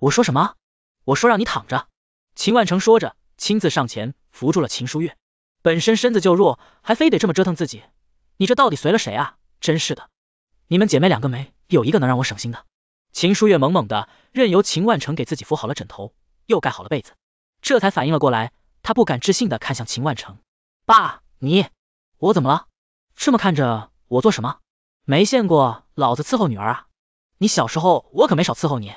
我说什么？我说让你躺着。秦万成说着，亲自上前扶住了秦书月，本身身子就弱，还非得这么折腾自己，你这到底随了谁啊？真是的，你们姐妹两个没有一个能让我省心的。秦书月猛猛的，任由秦万成给自己扶好了枕头，又盖好了被子，这才反应了过来，她不敢置信的看向秦万成，爸，你，我怎么了？这么看着我做什么？没见过老子伺候女儿啊？你小时候我可没少伺候你。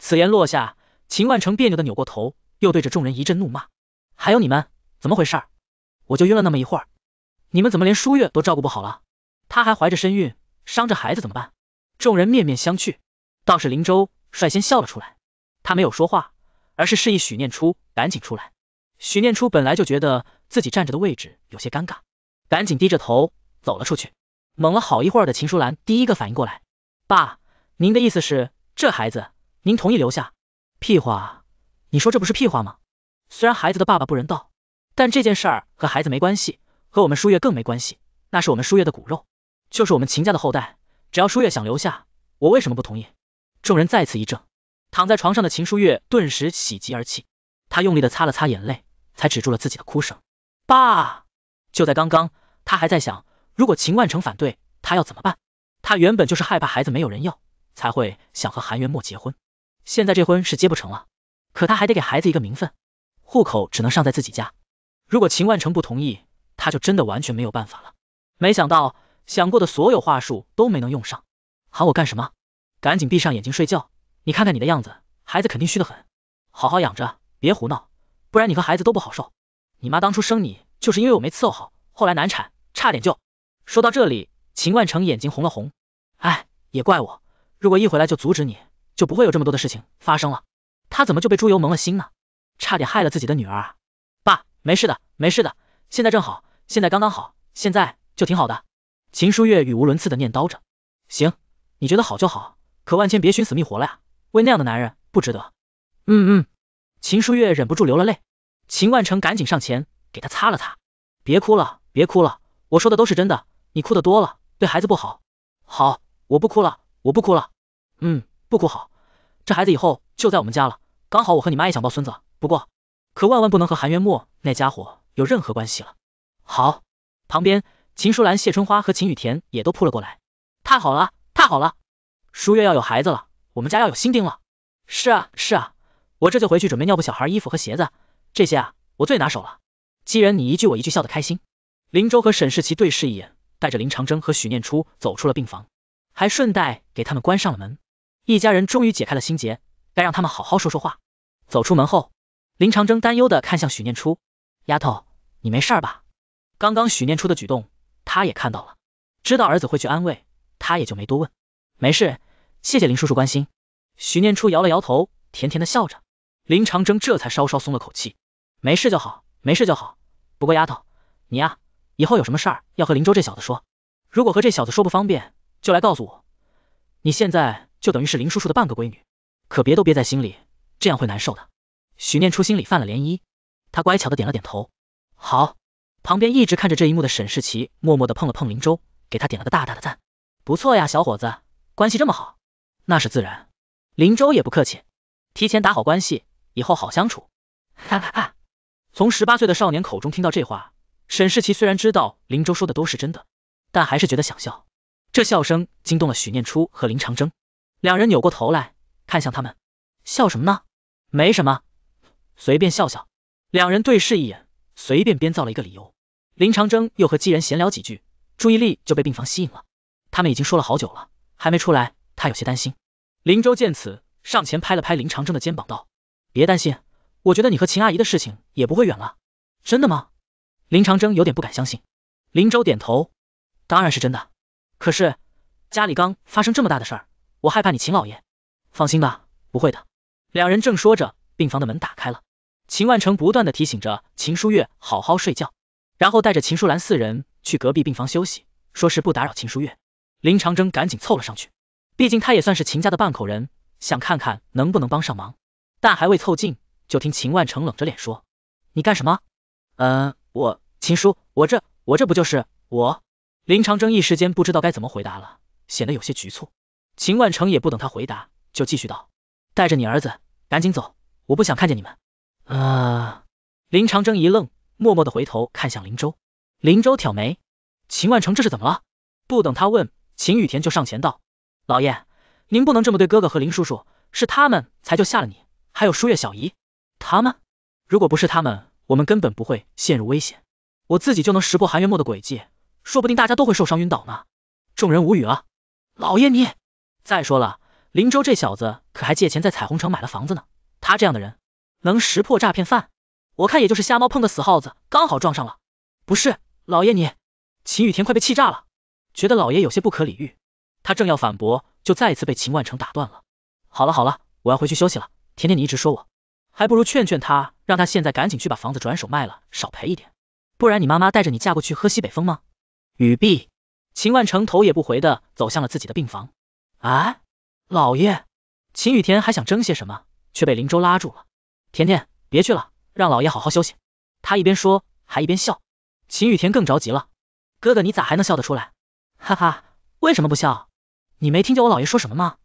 此言落下，秦万成别扭的扭过头，又对着众人一阵怒骂：“还有你们，怎么回事？我就晕了那么一会儿，你们怎么连舒月都照顾不好了？她还怀着身孕，伤着孩子怎么办？”众人面面相觑，倒是林州率先笑了出来，他没有说话，而是示意许念初赶紧出来。许念初本来就觉得自己站着的位置有些尴尬，赶紧低着头走了出去。懵了好一会儿的秦舒兰第一个反应过来：“爸，您的意思是这孩子？”您同意留下？屁话！你说这不是屁话吗？虽然孩子的爸爸不人道，但这件事和孩子没关系，和我们舒月更没关系。那是我们舒月的骨肉，就是我们秦家的后代。只要舒月想留下，我为什么不同意？众人再次一怔，躺在床上的秦舒月顿时喜极而泣，他用力的擦了擦眼泪，才止住了自己的哭声。爸，就在刚刚，他还在想，如果秦万成反对，他要怎么办？他原本就是害怕孩子没有人要，才会想和韩元墨结婚。现在这婚是结不成了，可他还得给孩子一个名分，户口只能上在自己家。如果秦万成不同意，他就真的完全没有办法了。没想到想过的所有话术都没能用上，喊我干什么？赶紧闭上眼睛睡觉，你看看你的样子，孩子肯定虚的很，好好养着，别胡闹，不然你和孩子都不好受。你妈当初生你就是因为我没伺候好，后来难产，差点就……说到这里，秦万成眼睛红了红，哎，也怪我，如果一回来就阻止你。就不会有这么多的事情发生了。他怎么就被猪油蒙了心呢？差点害了自己的女儿。啊！爸，没事的，没事的，现在正好，现在刚刚好，现在就挺好的。秦书月语无伦次的念叨着。行，你觉得好就好，可万千别寻死觅活了呀，为那样的男人不值得。嗯嗯。秦书月忍不住流了泪，秦万成赶紧上前给他擦了擦。别哭了，别哭了，我说的都是真的，你哭的多了对孩子不好。好，我不哭了，我不哭了。嗯。不哭好，这孩子以后就在我们家了。刚好我和你妈也想抱孙子，不过可万万不能和韩元墨那家伙有任何关系了。好，旁边秦淑兰、谢春花和秦雨田也都扑了过来。太好了，太好了，淑月要有孩子了，我们家要有新丁了。是啊是啊，我这就回去准备尿布、小孩衣服和鞋子，这些啊我最拿手了。既然你一句我一句笑得开心。林州和沈世奇对视一眼，带着林长征和许念初走出了病房，还顺带给他们关上了门。一家人终于解开了心结，该让他们好好说说话。走出门后，林长征担忧的看向许念初，丫头，你没事吧？刚刚许念初的举动他也看到了，知道儿子会去安慰，他也就没多问。没事，谢谢林叔叔关心。许念初摇了摇头，甜甜的笑着。林长征这才稍稍松了口气，没事就好，没事就好。不过丫头，你呀，以后有什么事儿要和林州这小子说，如果和这小子说不方便，就来告诉我。你现在。就等于是林叔叔的半个闺女，可别都憋在心里，这样会难受的。许念初心里犯了涟漪，他乖巧的点了点头，好。旁边一直看着这一幕的沈世奇默默的碰了碰林州，给他点了个大大的赞，不错呀，小伙子，关系这么好，那是自然。林州也不客气，提前打好关系，以后好相处。哈哈哈，从十八岁的少年口中听到这话，沈世奇虽然知道林州说的都是真的，但还是觉得想笑。这笑声惊动了许念初和林长征。两人扭过头来，看向他们，笑什么呢？没什么，随便笑笑。两人对视一眼，随便编造了一个理由。林长征又和几人闲聊几句，注意力就被病房吸引了。他们已经说了好久了，还没出来，他有些担心。林州见此，上前拍了拍林长征的肩膀，道：“别担心，我觉得你和秦阿姨的事情也不会远了。”真的吗？林长征有点不敢相信。林州点头，当然是真的。可是家里刚发生这么大的事儿。我害怕你秦老爷，放心吧，不会的。两人正说着，病房的门打开了，秦万成不断的提醒着秦书月好好睡觉，然后带着秦书兰四人去隔壁病房休息，说是不打扰秦书月。林长征赶紧凑了上去，毕竟他也算是秦家的半口人，想看看能不能帮上忙，但还未凑近，就听秦万成冷着脸说，你干什么？嗯，我秦叔，我这我这不就是我。林长征一时间不知道该怎么回答了，显得有些局促。秦万成也不等他回答，就继续道：“带着你儿子，赶紧走，我不想看见你们。”林长征一愣，默默的回头看向林州。林州挑眉：“秦万成这是怎么了？”不等他问，秦雨田就上前道：“老爷，您不能这么对哥哥和林叔叔，是他们才救下了你，还有舒月小姨。他们如果不是他们，我们根本不会陷入危险。我自己就能识破韩元墨的诡计，说不定大家都会受伤晕倒呢。”众人无语了。老爷，你。再说了，林州这小子可还借钱在彩虹城买了房子呢。他这样的人能识破诈骗犯？我看也就是瞎猫碰个死耗子，刚好撞上了。不是，老爷你，秦雨田快被气炸了，觉得老爷有些不可理喻。他正要反驳，就再次被秦万成打断了。好了好了，我要回去休息了。甜甜你一直说我，还不如劝劝他，让他现在赶紧去把房子转手卖了，少赔一点，不然你妈妈带着你嫁过去喝西北风吗？雨碧，秦万成头也不回的走向了自己的病房。啊，老爷，秦雨田还想争些什么，却被林州拉住了。甜甜，别去了，让老爷好好休息。他一边说，还一边笑。秦雨田更着急了，哥哥你咋还能笑得出来？哈哈，为什么不笑？你没听见我老爷说什么吗？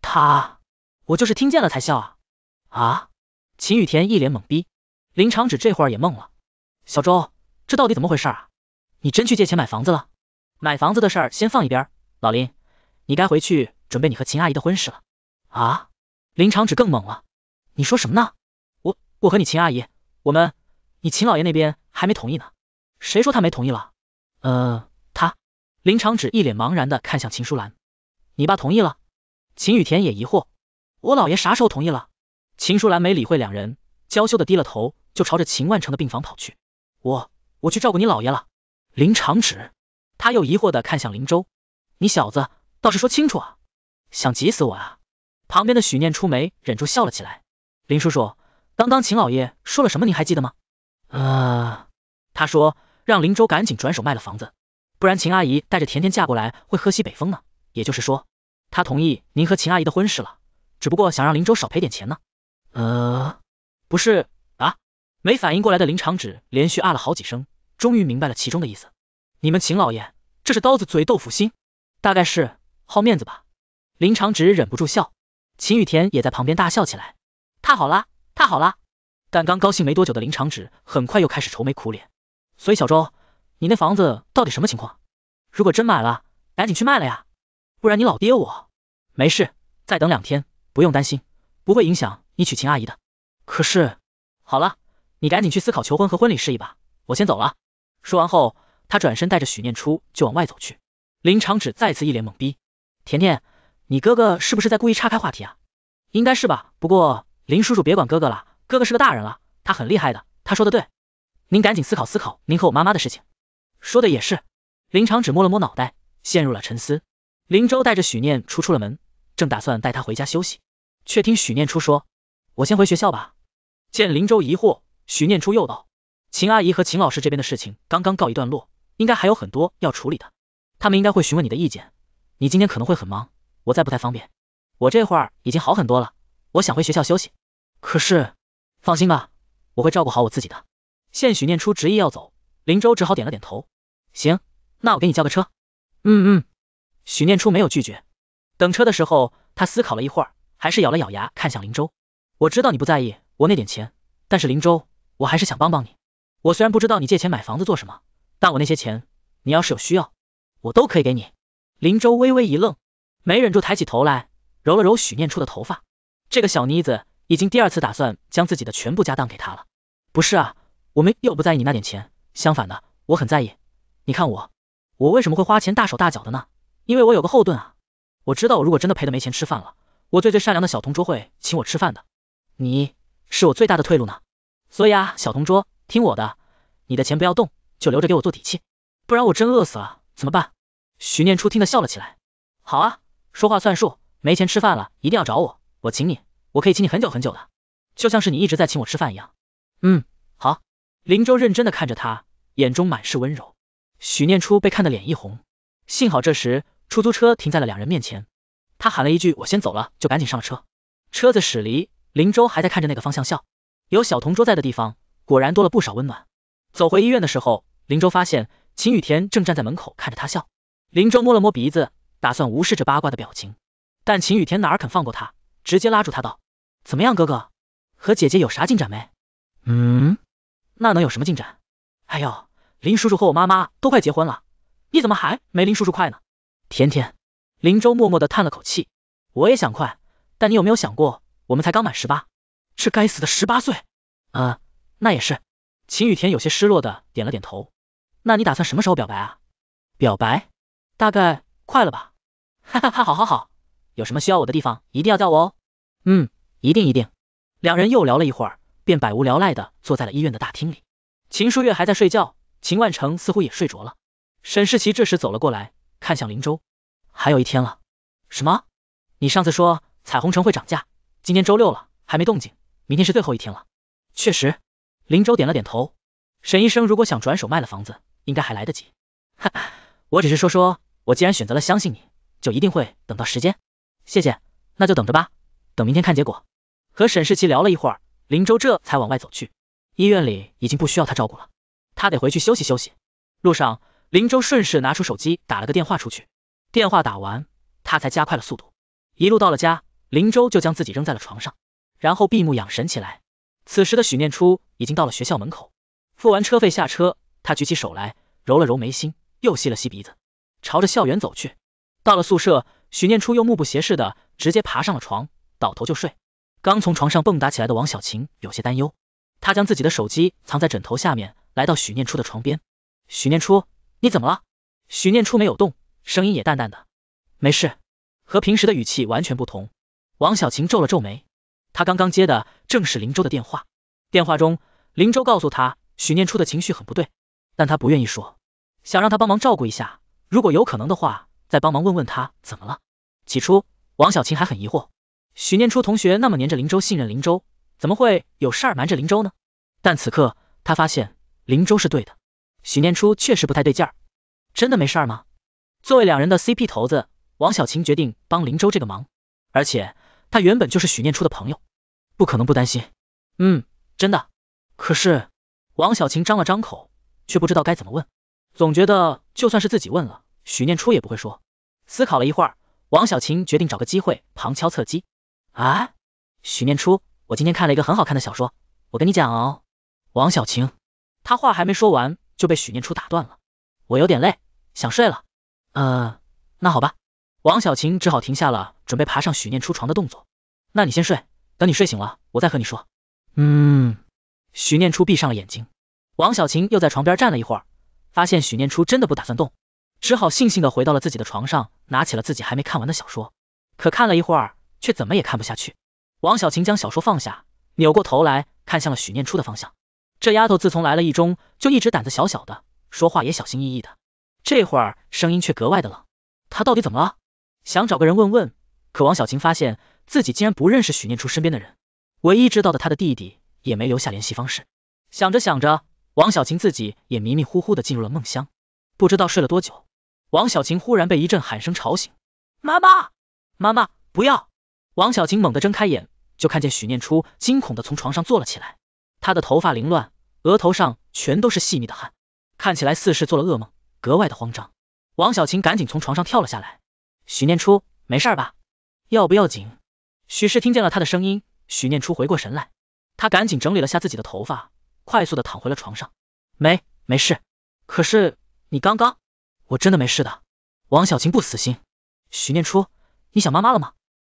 他，我就是听见了才笑啊。啊！秦雨田一脸懵逼。林长子这会儿也懵了，小周，这到底怎么回事啊？你真去借钱买房子了？买房子的事儿先放一边，老林。你该回去准备你和秦阿姨的婚事了。啊！林长志更懵了，你说什么呢？我，我和你秦阿姨，我们，你秦老爷那边还没同意呢。谁说他没同意了？呃，他。林长志一脸茫然的看向秦淑兰，你爸同意了？秦雨田也疑惑，我老爷啥时候同意了？秦淑兰没理会两人，娇羞的低了头，就朝着秦万成的病房跑去。我，我去照顾你老爷了。林长志，他又疑惑的看向林州，你小子。倒是说清楚啊，想急死我啊！旁边的许念初眉忍住笑了起来。林叔叔，刚刚秦老爷说了什么？你还记得吗？啊，他说让林州赶紧转手卖了房子，不然秦阿姨带着甜甜嫁过来会喝西北风呢。也就是说，他同意您和秦阿姨的婚事了，只不过想让林州少赔点钱呢。呃，不是，啊，没反应过来的林长指连续啊了好几声，终于明白了其中的意思。你们秦老爷这是刀子嘴豆腐心，大概是。好面子吧，林长直忍不住笑，秦雨田也在旁边大笑起来，太好了，太好了。但刚高兴没多久的林长直很快又开始愁眉苦脸。所以小周，你那房子到底什么情况？如果真买了，赶紧去卖了呀，不然你老爹我。没事，再等两天，不用担心，不会影响你娶秦阿姨的。可是，好了，你赶紧去思考求婚和婚礼事宜吧，我先走了。说完后，他转身带着许念初就往外走去，林长止再次一脸懵逼。甜甜，你哥哥是不是在故意岔开话题啊？应该是吧，不过林叔叔别管哥哥了，哥哥是个大人了，他很厉害的，他说的对。您赶紧思考思考，您和我妈妈的事情。说的也是。林长只摸了摸脑袋，陷入了沉思。林州带着许念初出了门，正打算带他回家休息，却听许念初说，我先回学校吧。见林州疑惑，许念初又道，秦阿姨和秦老师这边的事情刚刚告一段落，应该还有很多要处理的，他们应该会询问你的意见。你今天可能会很忙，我再不太方便。我这会儿已经好很多了，我想回学校休息。可是，放心吧，我会照顾好我自己的。现许念初执意要走，林州只好点了点头。行，那我给你叫个车。嗯嗯。许念初没有拒绝。等车的时候，他思考了一会儿，还是咬了咬牙，看向林州。我知道你不在意我那点钱，但是林州，我还是想帮帮你。我虽然不知道你借钱买房子做什么，但我那些钱，你要是有需要，我都可以给你。林州微微一愣，没忍住抬起头来，揉了揉许念初的头发。这个小妮子已经第二次打算将自己的全部家当给他了。不是啊，我没又不在意你那点钱，相反的，我很在意。你看我，我为什么会花钱大手大脚的呢？因为我有个后盾啊。我知道我如果真的赔的没钱吃饭了，我最最善良的小同桌会请我吃饭的。你是我最大的退路呢。所以啊，小同桌，听我的，你的钱不要动，就留着给我做底气，不然我真饿死了怎么办？许念初听得笑了起来，好啊，说话算数，没钱吃饭了，一定要找我，我请你，我可以请你很久很久的，就像是你一直在请我吃饭一样。嗯，好。林州认真的看着他，眼中满是温柔。许念初被看得脸一红，幸好这时出租车停在了两人面前，他喊了一句我先走了，就赶紧上了车。车子驶离，林州还在看着那个方向笑。有小同桌在的地方，果然多了不少温暖。走回医院的时候，林州发现秦雨田正站在门口看着他笑。林州摸了摸鼻子，打算无视这八卦的表情，但秦雨田哪肯放过他，直接拉住他道：“怎么样，哥哥和姐姐有啥进展没？”“嗯，那能有什么进展？”“哎呦，林叔叔和我妈妈都快结婚了，你怎么还没林叔叔快呢？”甜甜，林州默默的叹了口气：“我也想快，但你有没有想过，我们才刚满十八，这该死的十八岁。”“啊，那也是。”秦雨田有些失落的点了点头：“那你打算什么时候表白啊？”“表白？”大概快了吧，哈哈哈，好，好，好，有什么需要我的地方，一定要叫我哦。嗯，一定，一定。两人又聊了一会儿，便百无聊赖的坐在了医院的大厅里。秦书月还在睡觉，秦万成似乎也睡着了。沈世奇这时走了过来，看向林州，还有一天了。什么？你上次说彩虹城会涨价，今天周六了，还没动静，明天是最后一天了。确实。林州点了点头。沈医生如果想转手卖了房子，应该还来得及。哈哈。我只是说说，我既然选择了相信你，就一定会等到时间。谢谢，那就等着吧，等明天看结果。和沈世奇聊了一会儿，林州这才往外走去。医院里已经不需要他照顾了，他得回去休息休息。路上，林州顺势拿出手机打了个电话出去。电话打完，他才加快了速度，一路到了家，林州就将自己扔在了床上，然后闭目养神起来。此时的许念初已经到了学校门口，付完车费下车，他举起手来，揉了揉眉心。又吸了吸鼻子，朝着校园走去。到了宿舍，许念初又目不斜视的直接爬上了床，倒头就睡。刚从床上蹦跶起来的王小琴有些担忧，她将自己的手机藏在枕头下面，来到许念初的床边。许念初，你怎么了？许念初没有动，声音也淡淡的，没事，和平时的语气完全不同。王小琴皱了皱眉，她刚刚接的正是林州的电话，电话中林州告诉她许念初的情绪很不对，但他不愿意说。想让他帮忙照顾一下，如果有可能的话，再帮忙问问他怎么了。起初，王小琴还很疑惑，许念初同学那么粘着林州，信任林州，怎么会有事儿瞒着林州呢？但此刻，他发现林州是对的，许念初确实不太对劲儿，真的没事吗？作为两人的 C P 头子，王小琴决定帮林州这个忙，而且他原本就是许念初的朋友，不可能不担心。嗯，真的。可是，王小琴张了张口，却不知道该怎么问。总觉得就算是自己问了，许念初也不会说。思考了一会儿，王小琴决定找个机会旁敲侧击。啊，许念初，我今天看了一个很好看的小说，我跟你讲哦。王小琴，她话还没说完就被许念初打断了。我有点累，想睡了。嗯，那好吧。王小琴只好停下了准备爬上许念初床的动作。那你先睡，等你睡醒了，我再和你说。嗯。许念初闭上了眼睛，王小琴又在床边站了一会儿。发现许念初真的不打算动，只好悻悻的回到了自己的床上，拿起了自己还没看完的小说。可看了一会儿，却怎么也看不下去。王小琴将小说放下，扭过头来看向了许念初的方向。这丫头自从来了一中，就一直胆子小小的，说话也小心翼翼的。这会儿声音却格外的冷，她到底怎么了？想找个人问问，可王小琴发现自己竟然不认识许念初身边的人，唯一知道的她的弟弟也没留下联系方式。想着想着。王小琴自己也迷迷糊糊的进入了梦乡，不知道睡了多久。王小琴忽然被一阵喊声吵醒，妈妈，妈妈不要！王小琴猛地睁开眼，就看见许念初惊恐的从床上坐了起来，她的头发凌乱，额头上全都是细密的汗，看起来似是做了噩梦，格外的慌张。王小琴赶紧从床上跳了下来，许念初没事吧？要不要紧？许氏听见了他的声音，许念初回过神来，他赶紧整理了下自己的头发。快速的躺回了床上，没没事。可是你刚刚，我真的没事的。王小琴不死心，许念初，你想妈妈了吗？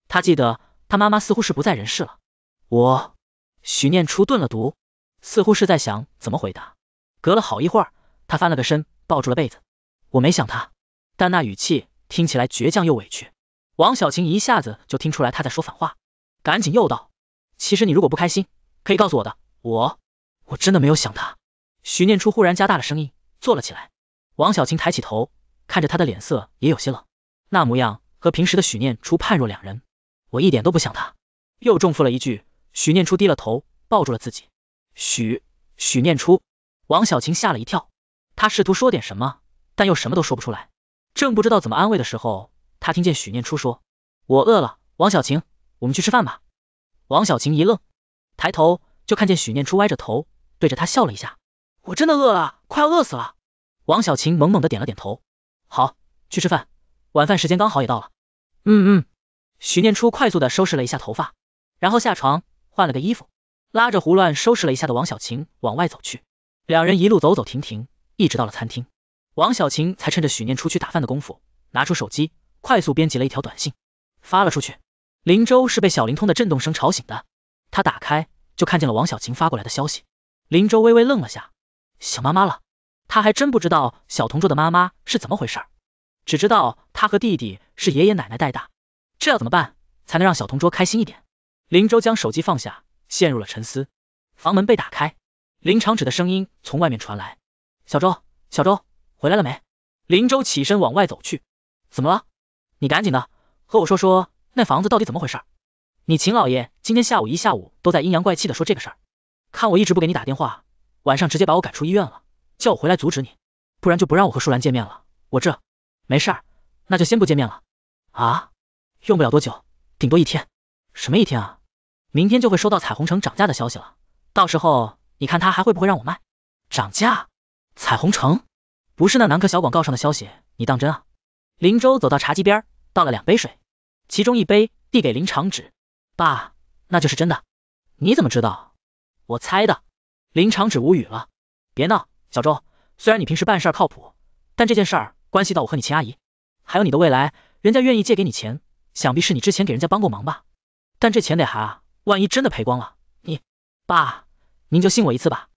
他记得他妈妈似乎是不在人世了。我，许念初顿了毒，似乎是在想怎么回答。隔了好一会儿，他翻了个身，抱住了被子。我没想他，但那语气听起来倔强又委屈。王小琴一下子就听出来他在说反话，赶紧又道，其实你如果不开心，可以告诉我的。我。我真的没有想他。许念初忽然加大了声音，坐了起来。王小琴抬起头，看着他的脸色也有些冷，那模样和平时的许念初判若两人。我一点都不想他，又重复了一句。许念初低了头，抱住了自己。许许念初，王小琴吓了一跳，她试图说点什么，但又什么都说不出来。正不知道怎么安慰的时候，她听见许念初说：“我饿了，王小琴，我们去吃饭吧。”王小琴一愣，抬头就看见许念初歪着头。对着他笑了一下，我真的饿了，快要饿死了。王小琴猛猛的点了点头，好，去吃饭，晚饭时间刚好也到了。嗯嗯，许念初快速的收拾了一下头发，然后下床换了个衣服，拉着胡乱收拾了一下的王小琴往外走去。两人一路走走停停，一直到了餐厅，王小琴才趁着许念出去打饭的功夫，拿出手机快速编辑了一条短信发了出去。林州是被小灵通的震动声吵醒的，他打开就看见了王小琴发过来的消息。林州微微愣了下，想妈妈了。他还真不知道小同桌的妈妈是怎么回事，只知道他和弟弟是爷爷奶奶带大。这要怎么办才能让小同桌开心一点？林州将手机放下，陷入了沉思。房门被打开，林长子的声音从外面传来：“小周，小周回来了没？”林州起身往外走去。怎么了？你赶紧的，和我说说那房子到底怎么回事。你秦老爷今天下午一下午都在阴阳怪气的说这个事儿。看我一直不给你打电话，晚上直接把我赶出医院了，叫我回来阻止你，不然就不让我和舒兰见面了。我这没事，那就先不见面了。啊，用不了多久，顶多一天。什么一天啊？明天就会收到彩虹城涨价的消息了，到时候你看他还会不会让我卖？涨价？彩虹城？不是那男科小广告上的消息？你当真啊？林州走到茶几边，倒了两杯水，其中一杯递给林长指。爸，那就是真的。你怎么知道？我猜的，林长子无语了。别闹，小周，虽然你平时办事靠谱，但这件事关系到我和你秦阿姨，还有你的未来。人家愿意借给你钱，想必是你之前给人家帮过忙吧？但这钱得还啊，万一真的赔光了，你爸，您就信我一次吧。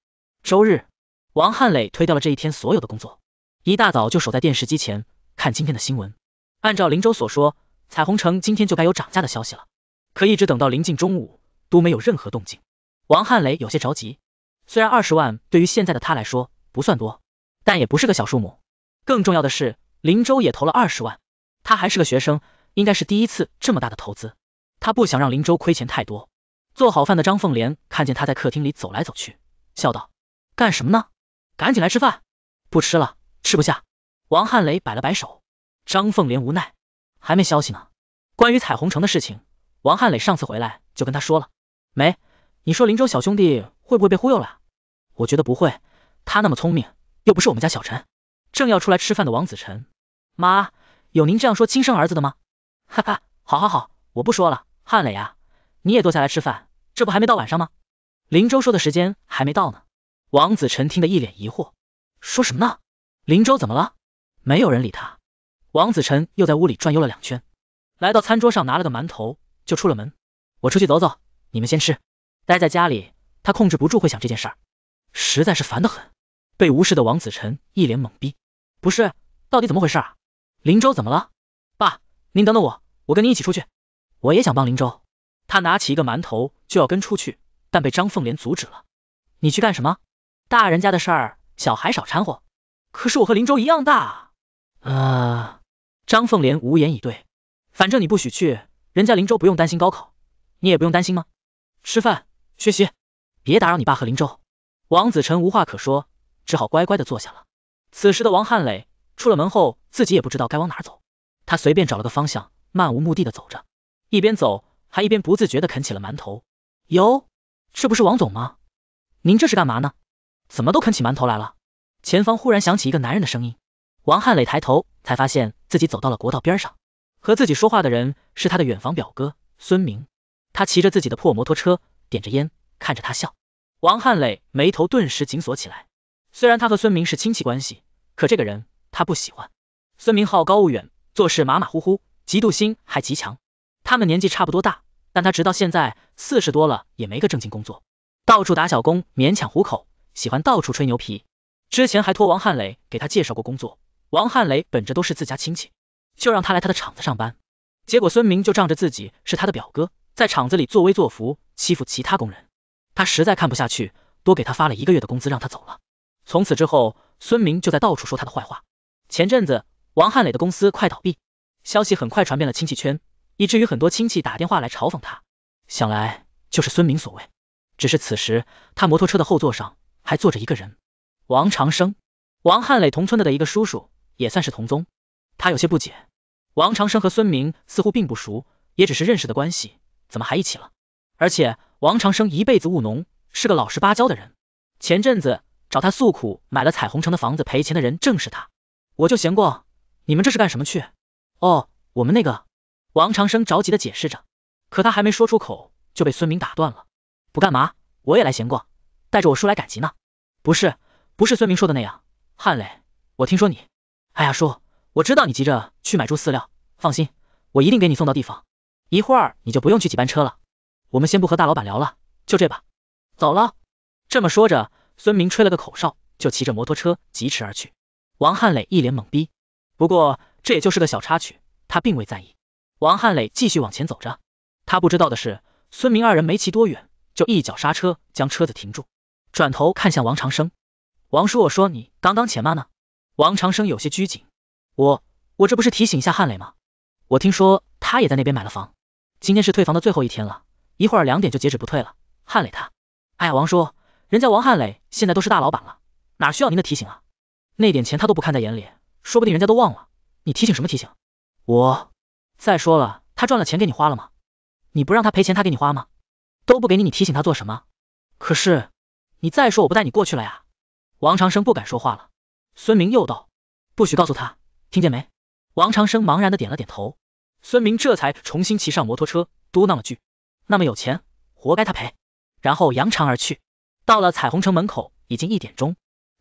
周日，王汉磊推掉了这一天所有的工作，一大早就守在电视机前看今天的新闻。按照林州所说，彩虹城今天就该有涨价的消息了，可一直等到临近中午都没有任何动静。王汉雷有些着急，虽然二十万对于现在的他来说不算多，但也不是个小数目。更重要的是，林州也投了二十万，他还是个学生，应该是第一次这么大的投资，他不想让林州亏钱太多。做好饭的张凤莲看见他在客厅里走来走去，笑道：“干什么呢？赶紧来吃饭。”“不吃了，吃不下。”王汉雷摆了摆手。张凤莲无奈：“还没消息呢，关于彩虹城的事情，王汉磊上次回来就跟他说了，没。”你说林州小兄弟会不会被忽悠了？我觉得不会，他那么聪明，又不是我们家小陈。正要出来吃饭的王子辰，妈，有您这样说亲生儿子的吗？哈哈，好，好，好，我不说了。汉磊啊，你也坐下来吃饭，这不还没到晚上吗？林州说的时间还没到呢。王子辰听得一脸疑惑，说什么呢？林州怎么了？没有人理他。王子辰又在屋里转悠了两圈，来到餐桌上拿了个馒头，就出了门。我出去走走，你们先吃。待在家里，他控制不住会想这件事，实在是烦得很。被无视的王子晨一脸懵逼，不是，到底怎么回事？啊？林州怎么了？爸，您等等我，我跟您一起出去。我也想帮林州。他拿起一个馒头就要跟出去，但被张凤莲阻止了。你去干什么？大人家的事，小孩少掺和。可是我和林州一样大。啊！张凤莲无言以对。反正你不许去，人家林州不用担心高考，你也不用担心吗？吃饭。学习，别打扰你爸和林州。王子晨无话可说，只好乖乖的坐下了。此时的王汉磊出了门后，自己也不知道该往哪走，他随便找了个方向，漫无目的的走着，一边走还一边不自觉的啃起了馒头。哟，这不是王总吗？您这是干嘛呢？怎么都啃起馒头来了？前方忽然响起一个男人的声音，王汉磊抬头才发现自己走到了国道边上，和自己说话的人是他的远房表哥孙明，他骑着自己的破摩托车。点着烟，看着他笑。王汉磊眉头顿时紧锁起来。虽然他和孙明是亲戚关系，可这个人他不喜欢。孙明好高骛远，做事马马虎虎，嫉妒心还极强。他们年纪差不多大，但他直到现在四十多了也没个正经工作，到处打小工勉强糊口，喜欢到处吹牛皮。之前还托王汉磊给他介绍过工作，王汉磊本着都是自家亲戚，就让他来他的厂子上班。结果孙明就仗着自己是他的表哥。在厂子里作威作福，欺负其他工人，他实在看不下去，多给他发了一个月的工资，让他走了。从此之后，孙明就在到处说他的坏话。前阵子，王汉磊的公司快倒闭，消息很快传遍了亲戚圈，以至于很多亲戚打电话来嘲讽他，想来就是孙明所为。只是此时，他摩托车的后座上还坐着一个人，王长生，王汉磊同村的的一个叔叔，也算是同宗。他有些不解，王长生和孙明似乎并不熟，也只是认识的关系。怎么还一起了？而且王长生一辈子务农，是个老实巴交的人。前阵子找他诉苦，买了彩虹城的房子赔钱的人正是他。我就闲逛，你们这是干什么去？哦，我们那个王长生着急的解释着，可他还没说出口，就被孙明打断了。不干嘛，我也来闲逛，带着我叔来赶集呢。不是，不是孙明说的那样，汉磊，我听说你，哎呀叔，我知道你急着去买猪饲料，放心，我一定给你送到地方。一会儿你就不用去挤班车了，我们先不和大老板聊了，就这吧，走了。这么说着，孙明吹了个口哨，就骑着摩托车疾驰而去。王汉磊一脸懵逼，不过这也就是个小插曲，他并未在意。王汉磊继续往前走着，他不知道的是，孙明二人没骑多远，就一脚刹车将车子停住，转头看向王长生。王叔，我说你刚刚前妈呢？王长生有些拘谨，我我这不是提醒一下汉磊吗？我听说他也在那边买了房。今天是退房的最后一天了，一会儿两点就截止不退了。汉磊他，哎呀，王叔，人家王汉磊现在都是大老板了，哪需要您的提醒啊？那点钱他都不看在眼里，说不定人家都忘了，你提醒什么提醒？我，再说了，他赚了钱给你花了吗？你不让他赔钱，他给你花吗？都不给你，你提醒他做什么？可是，你再说我不带你过去了呀？王长生不敢说话了。孙明又道，不许告诉他，听见没？王长生茫然的点了点头。孙明这才重新骑上摩托车，嘟囔了句：“那么有钱，活该他赔。”然后扬长而去。到了彩虹城门口，已经一点钟。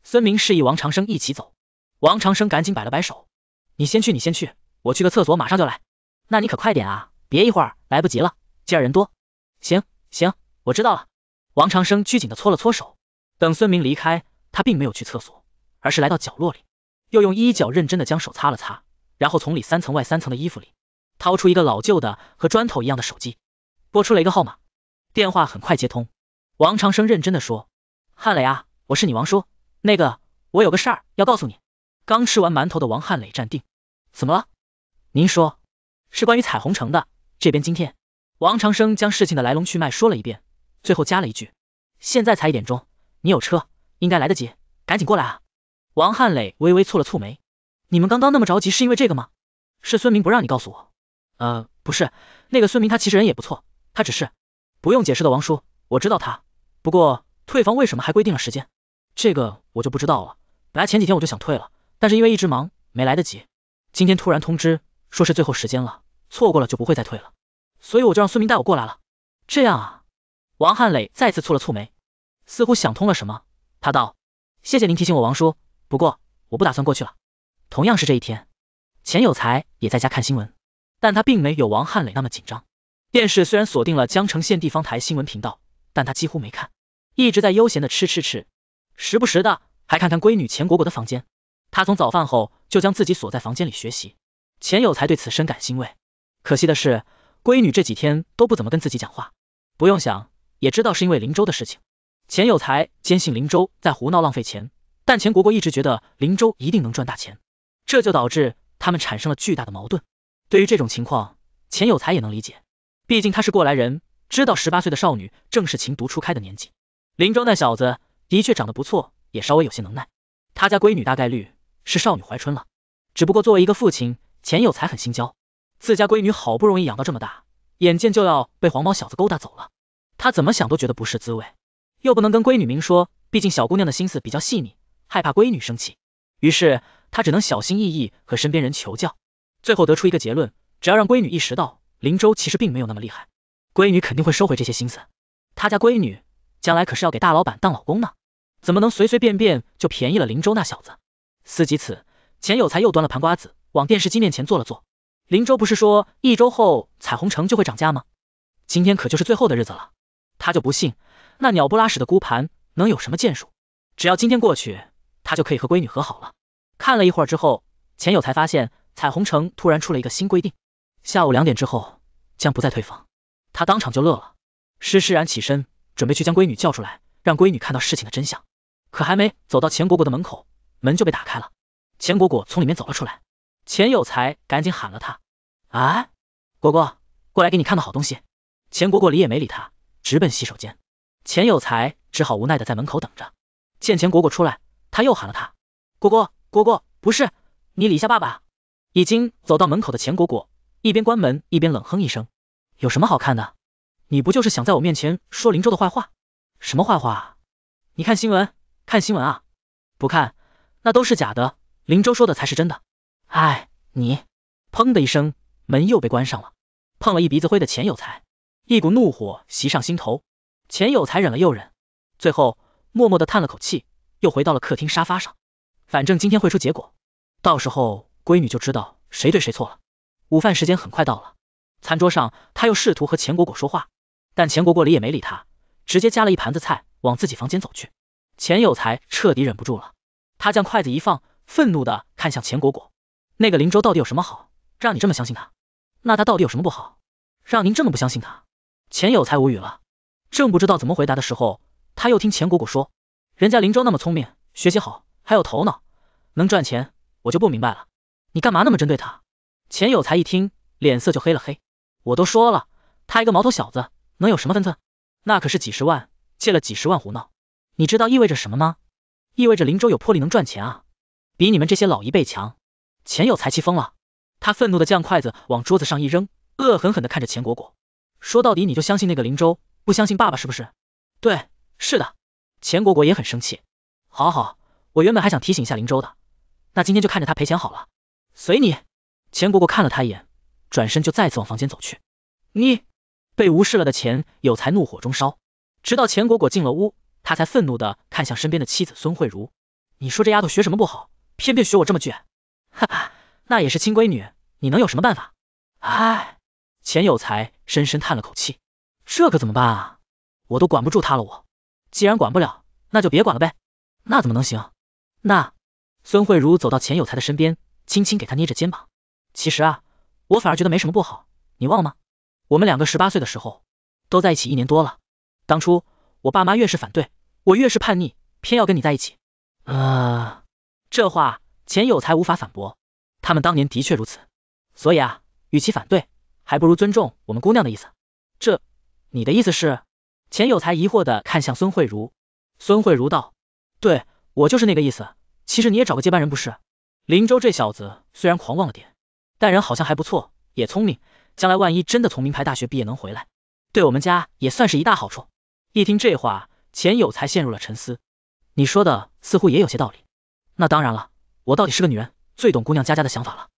孙明示意王长生一起走，王长生赶紧摆了摆手：“你先去，你先去，我去个厕所，马上就来。那你可快点啊，别一会儿来不及了，今儿人多。”“行行，我知道了。”王长生拘谨的搓了搓手。等孙明离开，他并没有去厕所，而是来到角落里，又用衣角认真的将手擦了擦，然后从里三层外三层的衣服里。掏出一个老旧的和砖头一样的手机，拨出了一个号码，电话很快接通。王长生认真的说：“汉磊啊，我是你王叔，那个我有个事儿要告诉你。”刚吃完馒头的王汉磊站定：“怎么了？您说，是关于彩虹城的这边今天。”王长生将事情的来龙去脉说了一遍，最后加了一句：“现在才一点钟，你有车，应该来得及，赶紧过来。”啊！”王汉磊微微蹙了蹙眉：“你们刚刚那么着急是因为这个吗？是孙明不让你告诉我？”呃，不是，那个孙明他其实人也不错，他只是不用解释的。王叔，我知道他，不过退房为什么还规定了时间？这个我就不知道了。本来前几天我就想退了，但是因为一直忙没来得及，今天突然通知说是最后时间了，错过了就不会再退了，所以我就让孙明带我过来了。这样啊，王汉磊再次蹙了蹙眉，似乎想通了什么，他道：“谢谢您提醒我，王叔。不过我不打算过去了。同样是这一天，钱有才也在家看新闻。”但他并没有王汉磊那么紧张。电视虽然锁定了江城县地方台新闻频道，但他几乎没看，一直在悠闲的吃吃吃，时不时的还看看闺女钱果果的房间。他从早饭后就将自己锁在房间里学习。钱有才对此深感欣慰。可惜的是，闺女这几天都不怎么跟自己讲话。不用想，也知道是因为林州的事情。钱有才坚信林州在胡闹浪费钱，但钱国国一直觉得林州一定能赚大钱，这就导致他们产生了巨大的矛盾。对于这种情况，钱有才也能理解，毕竟他是过来人，知道十八岁的少女正是情窦初开的年纪。林州那小子的确长得不错，也稍微有些能耐，他家闺女大概率是少女怀春了。只不过作为一个父亲，钱有才很心焦，自家闺女好不容易养到这么大，眼见就要被黄毛小子勾搭走了，他怎么想都觉得不是滋味，又不能跟闺女明说，毕竟小姑娘的心思比较细腻，害怕闺女生气，于是他只能小心翼翼和身边人求教。最后得出一个结论，只要让闺女意识到林州其实并没有那么厉害，闺女肯定会收回这些心思。他家闺女将来可是要给大老板当老公呢，怎么能随随便便就便宜了林州那小子？思及此，钱有才又端了盘瓜子往电视机面前坐了坐。林州不是说一周后彩虹城就会涨价吗？今天可就是最后的日子了，他就不信那鸟不拉屎的孤盘能有什么建树。只要今天过去，他就可以和闺女和好了。看了一会儿之后，钱有才发现。彩虹城突然出了一个新规定，下午两点之后将不再退房。他当场就乐了，施施然起身准备去将闺女叫出来，让闺女看到事情的真相。可还没走到钱果果的门口，门就被打开了，钱果果从里面走了出来。钱有才赶紧喊了他：“啊，果果，过来给你看个好东西。”钱果果理也没理他，直奔洗手间。钱有才只好无奈的在门口等着。见钱果果出来，他又喊了他：“果果，果果，不是你理下爸爸。”已经走到门口的钱果果一边关门一边冷哼一声：“有什么好看的？你不就是想在我面前说林州的坏话？什么坏话？你看新闻，看新闻啊！不看，那都是假的，林州说的才是真的。”哎，你！砰的一声，门又被关上了。碰了一鼻子灰的钱有才，一股怒火袭上心头。钱有才忍了又忍，最后默默的叹了口气，又回到了客厅沙发上。反正今天会出结果，到时候。闺女就知道谁对谁错了。午饭时间很快到了，餐桌上他又试图和钱果果说话，但钱果果理也没理他，直接夹了一盘子菜往自己房间走去。钱有才彻底忍不住了，他将筷子一放，愤怒的看向钱果果。那个林州到底有什么好，让你这么相信他？那他到底有什么不好，让您这么不相信他？钱有才无语了，正不知道怎么回答的时候，他又听钱果果说，人家林州那么聪明，学习好，还有头脑，能赚钱，我就不明白了。你干嘛那么针对他？钱有才一听，脸色就黑了黑。我都说了，他一个毛头小子，能有什么分寸？那可是几十万，借了几十万胡闹，你知道意味着什么吗？意味着林州有魄力能赚钱啊，比你们这些老一辈强。钱有才气疯了，他愤怒的将筷子往桌子上一扔，恶狠狠的看着钱果果。说到底，你就相信那个林州，不相信爸爸是不是？对，是的。钱果果也很生气。好好，我原本还想提醒一下林州的，那今天就看着他赔钱好了。随你，钱果果看了他一眼，转身就再次往房间走去。你被无视了的，钱有才怒火中烧，直到钱果果进了屋，他才愤怒的看向身边的妻子孙慧茹。你说这丫头学什么不好，偏偏学我这么倔，哈哈，那也是亲闺女，你能有什么办法？唉，钱有才深深叹了口气，这可怎么办啊？我都管不住她了我，既然管不了，那就别管了呗，那怎么能行？那孙慧茹走到钱有才的身边。轻轻给他捏着肩膀，其实啊，我反而觉得没什么不好，你忘了吗？我们两个十八岁的时候都在一起一年多了，当初我爸妈越是反对，我越是叛逆，偏要跟你在一起。啊，这话钱有才无法反驳，他们当年的确如此，所以啊，与其反对，还不如尊重我们姑娘的意思。这，你的意思是？钱有才疑惑的看向孙慧茹，孙慧茹道，对我就是那个意思，其实你也找个接班人不是？林州这小子虽然狂妄了点，但人好像还不错，也聪明，将来万一真的从名牌大学毕业能回来，对我们家也算是一大好处。一听这话，钱有才陷入了沉思，你说的似乎也有些道理。那当然了，我到底是个女人，最懂姑娘家家的想法了。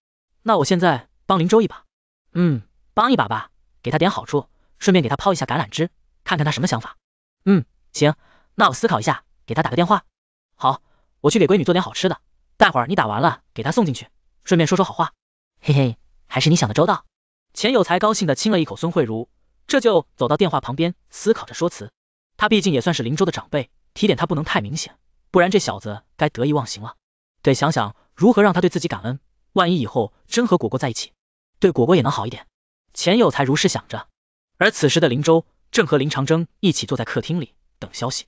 那我现在帮林州一把，嗯，帮一把吧，给他点好处，顺便给他抛一下橄榄枝，看看他什么想法。嗯，行，那我思考一下，给他打个电话。好，我去给闺女做点好吃的。待会儿你打完了，给他送进去，顺便说说好话，嘿嘿，还是你想的周到。钱有才高兴的亲了一口孙慧茹，这就走到电话旁边思考着说辞。他毕竟也算是林州的长辈，提点他不能太明显，不然这小子该得意忘形了。得想想如何让他对自己感恩，万一以后真和果果在一起，对果果也能好一点。钱有才如是想着。而此时的林州正和林长征一起坐在客厅里等消息，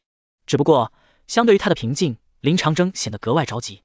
只不过相对于他的平静，林长征显得格外着急。